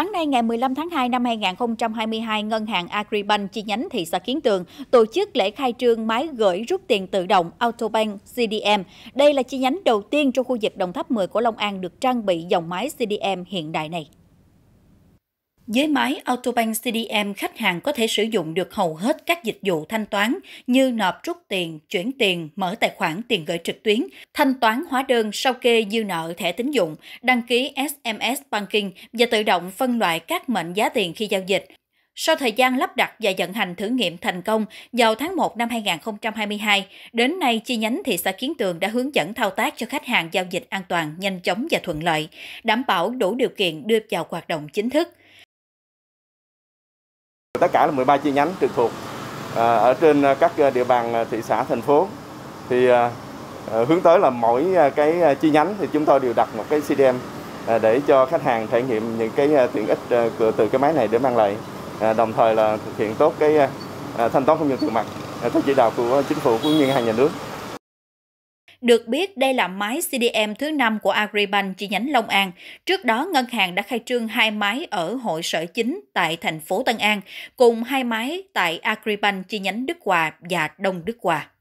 Sáng nay ngày 15 tháng 2 năm 2022, Ngân hàng Agribank chi nhánh thị xã Kiến Tường tổ chức lễ khai trương máy gửi rút tiền tự động Autobank CDM. Đây là chi nhánh đầu tiên trong khu vực Đồng Tháp 10 của Long An được trang bị dòng máy CDM hiện đại này dưới máy Autobank CDM, khách hàng có thể sử dụng được hầu hết các dịch vụ thanh toán như nộp rút tiền, chuyển tiền, mở tài khoản tiền gửi trực tuyến, thanh toán hóa đơn sau kê dư nợ thẻ tín dụng, đăng ký SMS Banking và tự động phân loại các mệnh giá tiền khi giao dịch. Sau thời gian lắp đặt và vận hành thử nghiệm thành công vào tháng 1 năm 2022, đến nay chi nhánh thị xã Kiến Tường đã hướng dẫn thao tác cho khách hàng giao dịch an toàn, nhanh chóng và thuận lợi, đảm bảo đủ điều kiện đưa vào hoạt động chính thức. Tất cả là 13 chi nhánh trực thuộc à, ở trên à, các à, địa bàn thị xã, thành phố. Thì hướng tới là mỗi cái chi nhánh thì chúng tôi đều đặt một cái CDM để cho khách hàng trải nghiệm những cái tiện ích từ cái máy này để mang lại. Đồng thời là thực hiện tốt cái thanh toán không dùng tiền mặt theo chỉ đạo của chính phủ cũng như ngân hàng nhà nước. Được biết, đây là máy CDM thứ 5 của Agribank chi nhánh Long An. Trước đó, ngân hàng đã khai trương hai máy ở hội sở chính tại thành phố Tân An, cùng hai máy tại Agribank chi nhánh Đức Hòa và Đông Đức Hòa.